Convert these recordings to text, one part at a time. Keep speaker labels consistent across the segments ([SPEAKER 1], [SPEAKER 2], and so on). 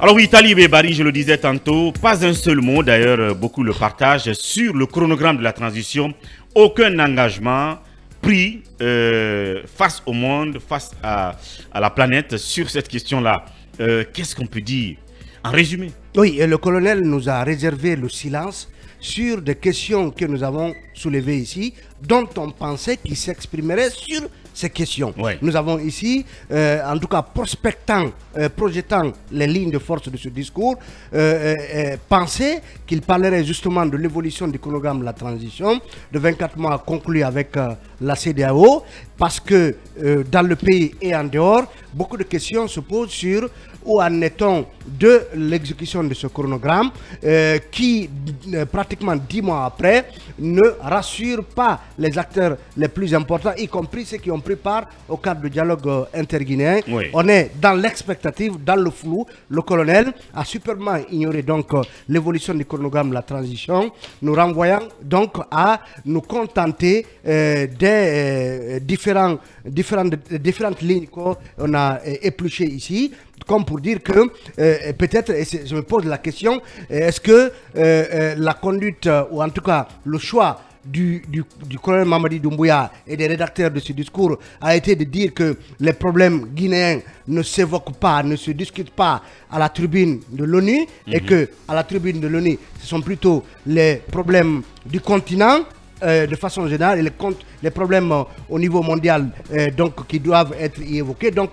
[SPEAKER 1] Alors oui, Talib et je le disais tantôt, pas un seul mot, d'ailleurs euh, beaucoup le partagent, sur le chronogramme de la transition, aucun engagement pris euh, face au monde, face à, la planète sur cette question-là. Euh,
[SPEAKER 2] qu'est-ce qu'on peut dire En résumé. Oui, et le colonel nous a réservé le silence sur des questions que nous avons soulevées ici, dont on pensait qu'il s'exprimerait sur ces questions. Nous avons ici, euh, en tout cas, prospectant, euh, projetant les lignes de force de ce discours, euh, pensé qu'il parlerait justement de l'évolution du chronogramme de la transition de 24 mois conclu avec la CDAO, parce que dans le pays et en dehors, beaucoup de questions se posent sur où en est-on de l'exécution de ce chronogramme euh, qui, euh, pratiquement dix mois après, ne rassure pas les acteurs les plus importants, y compris ceux qui ont pris part au cadre du dialogue euh, interguinéen. On est dans l'expectative, dans le flou. Le colonel a superbement ignoré donc l'évolution du chronogramme, la transition, nous renvoyant donc à nous contenter des différents, différentes, différentes lignes qu'on a épluchées ici comme pour dire que euh, peut-être, je me pose la question, euh, est-ce que euh, la conduite, ou en tout cas le choix du, du, du, colonel Mamadi Doumbouya et des rédacteurs de ce discours a été de dire que les problèmes guinéens ne s'évoquent pas, ne se discutent pas à la tribune de l'ONU et mhm. que à la tribune de l'ONU, ce sont plutôt les problèmes du continent de façon générale et les, problèmes au niveau mondial donc, qui doivent être évoqués. Donc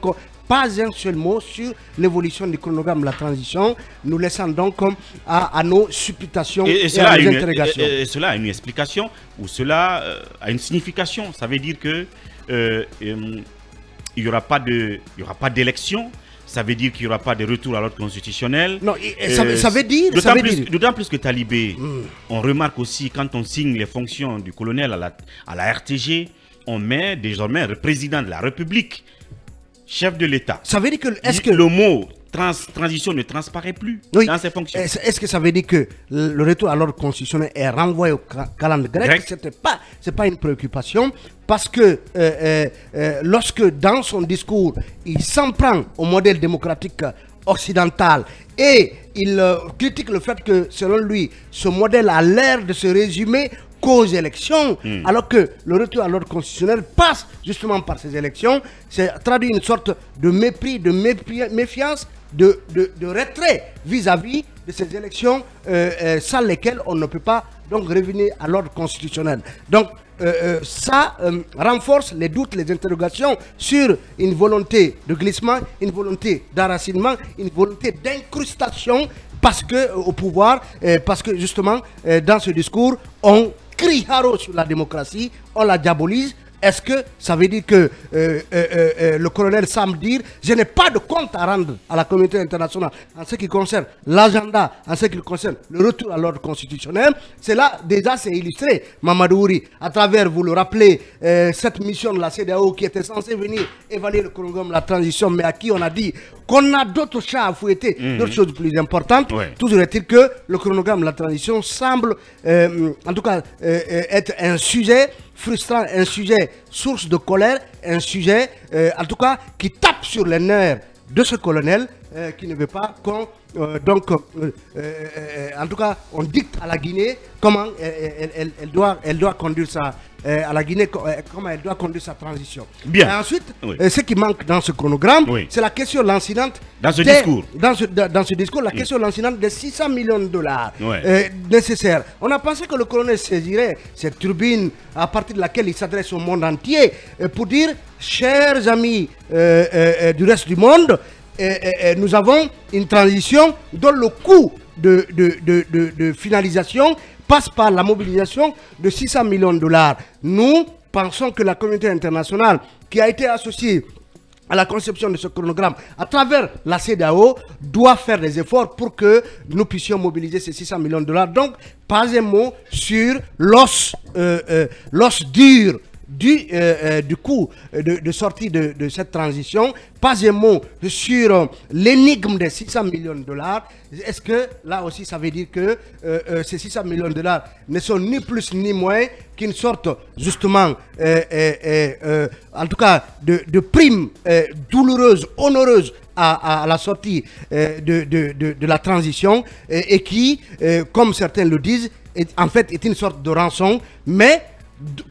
[SPEAKER 2] pas un seul mot sur l'évolution du chronogramme de la transition, nous laissant donc euh, à, à nos supputations et, à nos une, interrogations. Et,
[SPEAKER 1] cela a une explication ou cela euh, a une signification. Ça veut dire que euh, il n'y aura pas y aura pas d'élection. Ça veut dire qu'il n'y aura pas de retour à l'ordre constitutionnel. Non, ça, veut dire. D'autant plus, que Talibé, hmm. on remarque aussi quand on signe les fonctions du colonel à la, à la RTG, on met désormais le président de la République chef de l'État. Ça veut dire que est-ce que le mot transition ne transparaît plus
[SPEAKER 2] dans ses fonctions Est-ce que ça veut dire que le retour à l'ordre constitutionnel est renvoyé au calendrier grec C'était pas, pas une préoccupation parce que euh, euh, euh, lorsque dans son discours il s'en prend au modèle démocratique occidental et il critique le fait que selon lui ce modèle a l'air de se résumer aux élections, hmm. alors que le retour à l'ordre constitutionnel passe justement par ces élections. C'est traduit une sorte de mépris, de méfiance, de, retrait vis-à-vis de ces élections euh, euh, sans lesquelles on ne peut pas donc revenir à l'ordre constitutionnel. Donc euh, ça renforce les doutes, les interrogations sur une volonté de glissement, une volonté d'arracinement, une volonté d'incrustation parce que au pouvoir, parce que justement dans ce discours on crie haro sur la démocratie, on la diabolise. Est-ce que ça veut dire que euh, euh, euh, le colonel semble dire je n'ai pas de compte à rendre à la communauté internationale en ce qui concerne l'agenda, en ce qui concerne le retour à l'ordre constitutionnel C'est là, déjà, c'est illustré, Mamadou à travers, vous le rappelez, cette mission de la CDAO qui était censée venir évaluer le Congo, la transition, mais à qui on a dit qu'on a d'autres chats à fouetter, mhm. d'autres choses plus importantes. Toujours est-il que le chronogramme, la transition semble, euh, en tout cas, euh, être un sujet frustrant, un sujet source de colère, un sujet, euh, en tout cas, qui tape sur les nerfs de ce colonel euh, qui ne veut pas qu'on... Euh, donc, euh, en tout cas, on dicte à la Guinée comment elle, doit, elle doit conduire sa... à la Guinée, comment elle doit conduire sa transition. Bien. Et ensuite, ce qui manque dans ce chronogramme, c'est la question lancinante... Dans ce discours. Dans ce, dans ce, discours, la mm. question lancinante des 600 millions de dollars nécessaires. On a pensé que le colonel saisirait cette turbine à partir de laquelle il s'adresse au monde entier pour dire chers amis du reste du monde, nous avons une transition dont le coût de, de, finalisation passe par la mobilisation de 600 millions de dollars. Nous pensons que la communauté internationale qui a été associée à la conception de ce chronogramme à travers la CEDAO doit faire des efforts pour que nous puissions mobiliser ces 600 millions de dollars. Donc, pas un mot sur l'os euh, euh, dur du, euh, euh, du coup euh, de, de sortie de, de, cette transition. Pas un mot sur euh, l'énigme des 600 millions de dollars. Est-ce que là aussi ça veut dire que ces 600 millions de dollars ne sont ni plus ni moins qu'une sorte justement, en tout cas, de, de prime douloureuse, honoreuse à, à, la sortie de, de, de, la transition et qui, comme certains le disent, est, en fait est une sorte de rançon, mais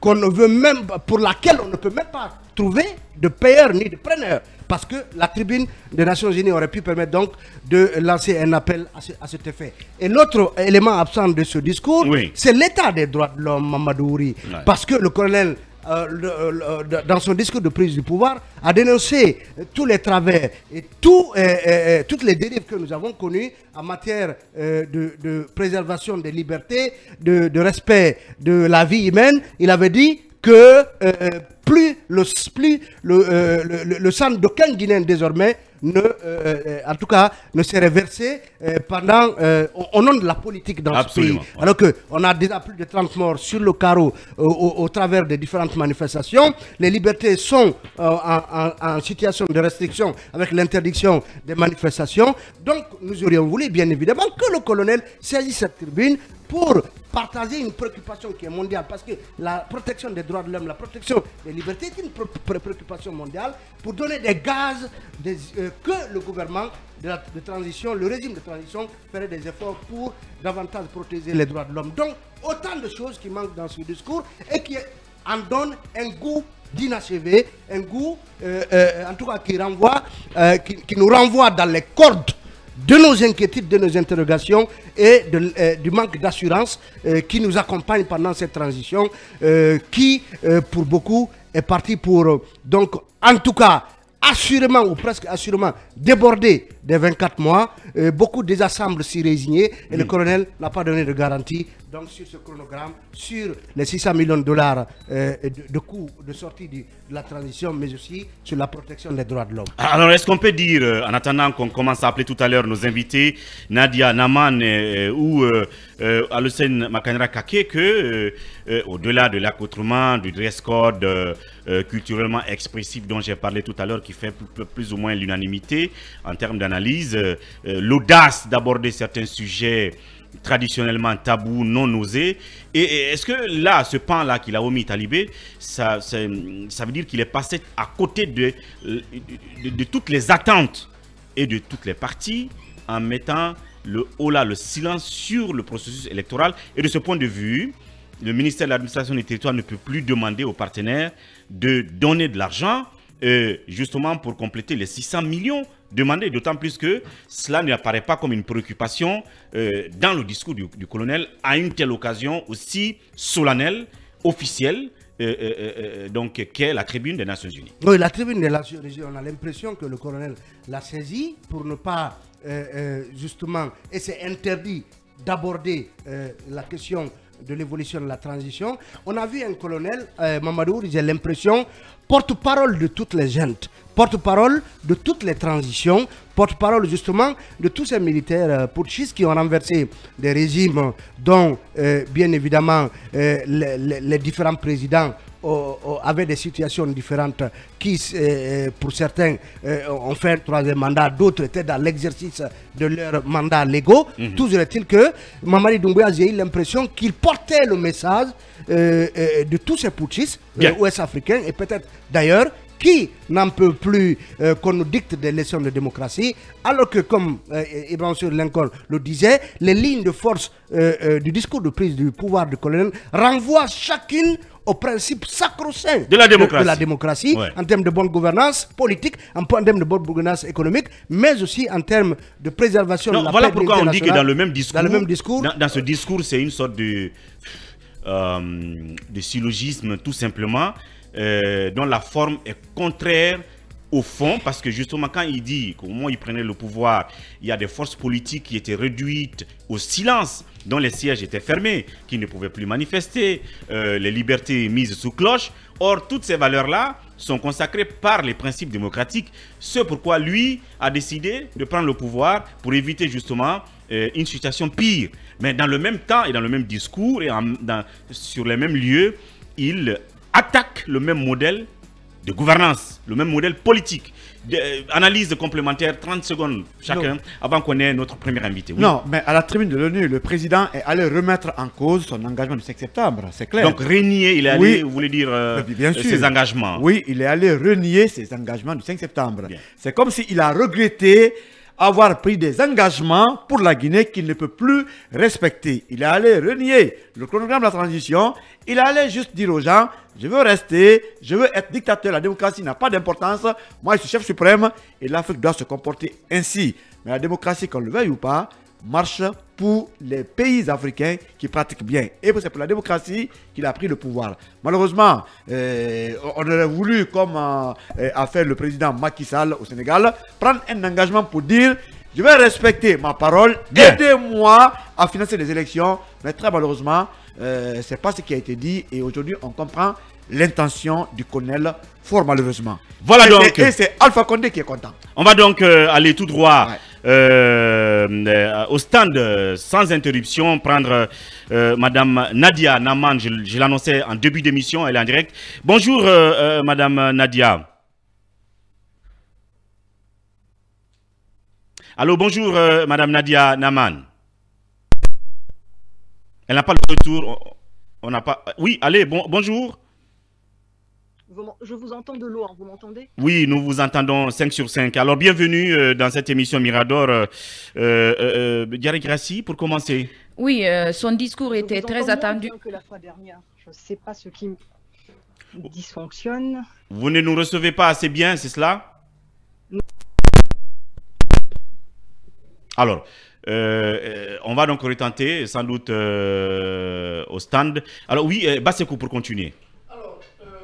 [SPEAKER 2] qu'on ne veut même pour laquelle on ne peut même pas trouver de payeur ni de preneur. Parce que la tribune des Nations Unies aurait pu permettre donc de lancer un appel à, cet effet. Et l'autre élément absent de ce discours, c'est l'état des droits de l'homme, Mamadouri. Parce que le colonel euh, euh, euh, dans son discours de prise du pouvoir, a dénoncé tous les travers et, toutes les dérives que nous avons connues en matière de, préservation des libertés, de, respect de la vie humaine. Il avait dit que plus le, plus le, le sang d'aucun Guinéen désormais ne, euh, en tout cas, ne serait versée euh, pendant, on euh, au, nom de la politique dans ce pays. Alors qu'on a déjà plus de 30 morts sur le carreau au, travers des différentes manifestations. Les libertés sont en, en, situation de restriction avec l'interdiction des manifestations. Donc, nous aurions voulu, bien évidemment, que le colonel saisisse cette tribune pour partager une préoccupation qui est mondiale. Parce que la protection des droits de l'homme, la protection des libertés est une préoccupation mondiale pour donner des gaz euh, que le gouvernement de, transition, le régime de transition ferait des efforts pour davantage protéger les droits de l'homme. Donc, autant de choses qui manquent dans ce discours et qui en donnent un goût d'inachevé, un goût, euh, euh, en tout cas, qui, renvoie, qui nous renvoie dans les cordes de nos inquiétudes, de nos interrogations et euh, du manque d'assurance euh, qui nous accompagne pendant cette transition euh, qui, pour beaucoup, est parti pour, donc, en tout cas, assurément ou presque assurément débordé des 24 mois. beaucoup des s'y résigner et le colonel n'a pas donné de garantie donc sur ce chronogramme, sur les 600 millions de dollars euh, de, coûts de sortie de la transition, mais aussi sur la protection des droits de l'homme.
[SPEAKER 1] Ah, alors, est-ce qu'on peut dire, euh, en attendant qu'on commence à appeler tout à l'heure nos invités, Nadia Naman euh, ou euh, Alusen Makanera Kake, que au-delà de l'accoutrement, du dress code culturellement expressif dont j'ai parlé tout à l'heure, qui fait plus ou moins l'unanimité en termes d'analyse, l'audace d'aborder certains sujets traditionnellement tabou, non osé. Et, est-ce que là, ce pan-là qu'il a omis Talibé, ça, ça, veut dire qu'il est passé à côté de, de, toutes les attentes et de toutes les parties en mettant le haut le silence sur le processus électoral. Et de ce point de vue, le ministère de l'administration des territoires ne peut plus demander aux partenaires de donner de l'argent euh, justement pour compléter les 600 millions Demander, d'autant plus que cela apparaît pas comme une préoccupation euh, dans le discours du, colonel à une telle occasion aussi solennelle, officielle, euh, euh, donc qu'est la tribune des
[SPEAKER 2] Nations Unies. Oui, la tribune des Nations Unies, on a l'impression que le colonel l'a saisi, pour ne pas justement, et c'est interdit d'aborder la question de l'évolution de la transition, on a vu un colonel, euh, Mamadou, j'ai l'impression, porte-parole de toutes les gentes, porte-parole de toutes les transitions, porte-parole justement de tous ces militaires pourchistes putschistes qui ont renversé des régimes dont, euh, bien évidemment, euh, les différents présidents avait des situations différentes qui, euh, euh, pour certains, euh, ont fait un troisième mandat, d'autres étaient dans l'exercice de leur mandat légaux. Tous mhm. Toujours est-il que Mamadi Doumbouya, j'ai eu l'impression qu'il portait le message de tous ces putschistes ouest-africains et peut-être d'ailleurs qui n'en peut plus euh, qu'on nous dicte des leçons de démocratie, alors que, comme euh, Sur Lincoln le disait, les lignes de force euh, euh, du discours de prise du pouvoir du colonel renvoient chacune au principe sacro-saint de la démocratie, en termes de bonne gouvernance politique, en termes de bonne gouvernance économique, mais aussi en termes de préservation de la Voilà pourquoi on dit que dans le même discours,
[SPEAKER 1] dans, ce discours, c'est une sorte de syllogisme tout simplement euh, dont la forme est contraire au fond, parce que justement, quand il dit qu'au moment où il prenait le pouvoir, il y a des forces politiques qui étaient réduites au silence, dont les sièges étaient fermés, qui ne pouvaient plus manifester, euh, les libertés mises sous cloche. Or, toutes ces valeurs-là sont consacrées par les principes démocratiques. Ce pourquoi lui a décidé de prendre le pouvoir pour éviter justement euh, une situation pire. Mais dans le même temps et dans le même discours et sur les mêmes lieux, il attaque le même modèle de gouvernance, le même modèle politique. Euh, analyse complémentaire, 30 secondes chacun, avant qu'on ait notre premier invité. Non,
[SPEAKER 3] mais à la tribune de l'ONU, le président est allé remettre en cause son engagement du 5 septembre, c'est clair. Donc renier,
[SPEAKER 1] il est allé, vous voulez dire, euh, euh, ses engagements. Oui,
[SPEAKER 3] il est allé renier ses engagements du 5 septembre. C'est comme s'il a regretté avoir pris des engagements pour la Guinée qu'il ne peut plus respecter. Il est allé renier le chronogramme de la transition. Il est allé juste dire aux gens, je veux rester, je veux être dictateur, la démocratie n'a pas d'importance, moi je suis chef suprême et l'Afrique doit se comporter ainsi. Mais la démocratie, qu'on le veuille ou pas, marche pour les pays africains qui pratiquent bien. Et c'est pour la démocratie qu'il a pris le pouvoir. Malheureusement, euh, on aurait voulu, comme euh, a fait le président Macky Sall au Sénégal, prendre un engagement pour dire je vais respecter ma parole, aidez-moi à financer les élections. Mais très malheureusement, euh, ce n'est pas ce qui a été dit. Et aujourd'hui, on comprend l'intention du colonel, fort malheureusement. Voilà donc. Et c'est Alpha Condé qui est content. On va donc aller tout droit.
[SPEAKER 1] Euh, au stand sans interruption, prendre euh, Madame Nadia Naman, je, l'annonçais en début d'émission, elle est en direct. Bonjour euh, Madame Nadia. Allô, bonjour Madame Nadia Naman. Elle n'a pas le retour, on n'a pas... Oui, allez, bonjour
[SPEAKER 4] je vous entends de loin, vous
[SPEAKER 1] m'entendez Oui, nous vous entendons 5 sur 5. Alors, bienvenue euh, dans cette émission Mirador. Euh, euh, euh pour commencer.
[SPEAKER 4] Oui, euh, son discours était très attendu.
[SPEAKER 5] la fois dernière. Je ne sais pas ce qui
[SPEAKER 4] dysfonctionne.
[SPEAKER 1] Vous ne nous recevez pas assez bien, c'est cela Alors, on va donc retenter, sans doute, au stand. Alors oui, Bassekou, pour continuer.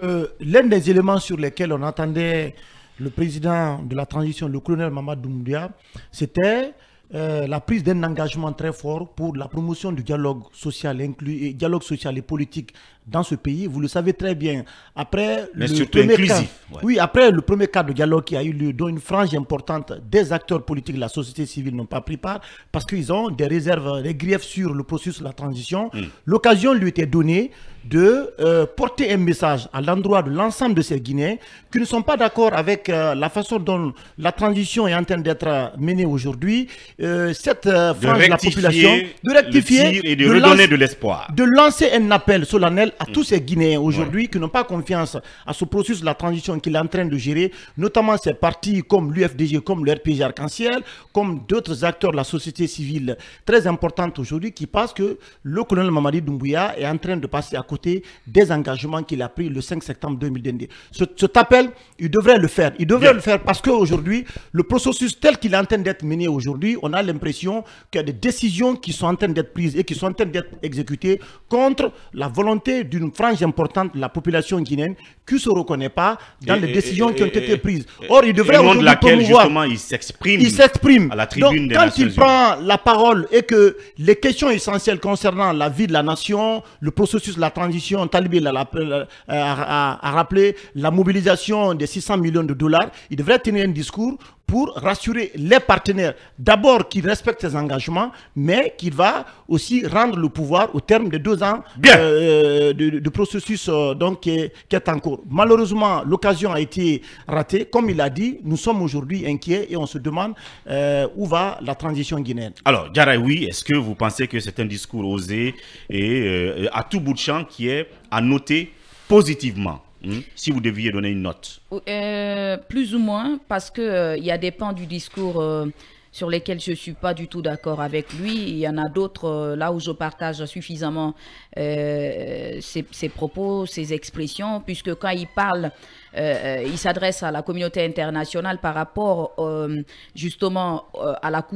[SPEAKER 5] Euh, l'un des éléments sur lesquels on entendait le président de la transition, le colonel Mamadou Moudia, c'était euh, la prise d'un engagement très fort pour la promotion du dialogue social, inclus, dialogue social et politique dans ce pays, vous le savez très bien. Après le premier cas, oui, après le premier cas de dialogue qui a eu lieu, dont une frange importante des acteurs politiques de la société civile n'ont pas pris part, parce qu'ils ont des réserves, des griefs sur le processus de la transition. Hmm. L'occasion lui était donnée de euh, porter un message à l'endroit de l'ensemble de ces Guinéens qui ne sont pas d'accord avec euh, la façon dont la transition est en train d'être euh, menée aujourd'hui, cette frange de, la population, de rectifier, et de, redonner de
[SPEAKER 1] l'espoir, de
[SPEAKER 5] lancer un appel solennel à tous ces Guinéens aujourd'hui qui n'ont pas confiance à ce processus de la transition qu'il est en train de gérer, notamment ces partis comme l'UFDG, comme le RPG Arc-en-Ciel, comme d'autres acteurs de la société civile très importante aujourd'hui qui pensent que le colonel Mamadi Doumbouya est en train de passer à côté des engagements qu'il a pris le 5 septembre 2022. Ce, cet appel, il devrait le faire. Il devrait le faire parce qu'aujourd'hui, le processus tel qu'il est en train d'être mené aujourd'hui, on a l'impression qu'il y a des décisions qui sont en train d'être prises et qui sont en train d'être exécutées contre la volonté d'une frange importante de la population guinéenne qui ne se reconnaît pas dans les décisions qui ont été prises. Or, il devrait aujourd'hui promouvoir... justement,
[SPEAKER 1] il s'exprime. Il s'exprime. À la tribune Donc, quand il
[SPEAKER 5] prend la parole et que les questions essentielles concernant la vie de la nation, le processus de la transition, Talibé euh, a rappelé la mobilisation des 600 millions de dollars, il devrait tenir un discours pour rassurer les partenaires, d'abord qu'ils respectent ses engagements, mais qu'il va aussi rendre le pouvoir au terme de deux ans euh, de, processus euh, donc, qui est, en cours. Malheureusement, l'occasion a été ratée. Comme il a dit, nous sommes aujourd'hui inquiets et on se demande euh, où va la transition guinéenne.
[SPEAKER 1] Alors, oui, est-ce que vous pensez que c'est un discours osé et à tout bout de champ qui est à noter positivement Hmm? Si vous deviez donner une note
[SPEAKER 4] euh, Plus ou moins, parce qu'il euh, il y a des pans du discours euh, sur lesquels je ne suis pas du tout d'accord avec lui. Il y en a d'autres là où je partage suffisamment ses, propos, ses expressions, puisque quand il parle euh, euh, il s'adresse à la communauté internationale par rapport euh, justement à la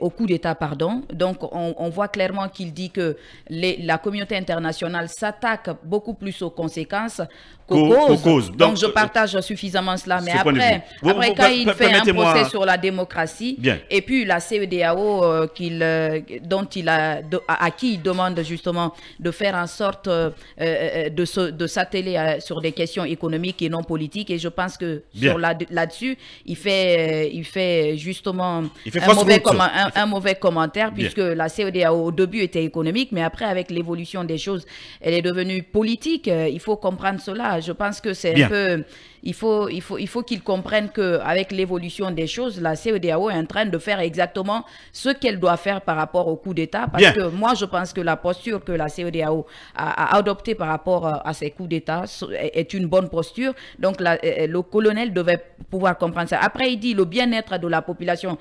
[SPEAKER 4] au coup d'État. pardon. Donc on, voit clairement qu'il dit que les, la communauté internationale s'attaque beaucoup plus aux conséquences qu'aux causes. Donc, je partage suffisamment cela. Mais après, après quand il fait un procès sur la démocratie, et puis la CEDAO dont il a, à, qui il demande justement de faire en sorte de, de s'atteler sur des questions économiques et non politiques, et je pense que sur la, là-dessus, il fait, euh, il fait justement un, mauvais commentaire puisque la CEDAO au début était économique, mais après avec l'évolution des choses, elle est devenue politique. Euh, il faut comprendre cela. Je pense que c'est un peu il faut il faut il faut qu'ils comprennent que avec l'évolution des choses la CEDAO est en train de faire exactement ce qu'elle doit faire par rapport au coup d'état parce que moi je pense que la posture que la CEDAO a, a adoptée par rapport euh, à ces coups d'état est une bonne posture donc donc euh, le colonel devait pouvoir comprendre ça. Après, il dit le bien-être de la population.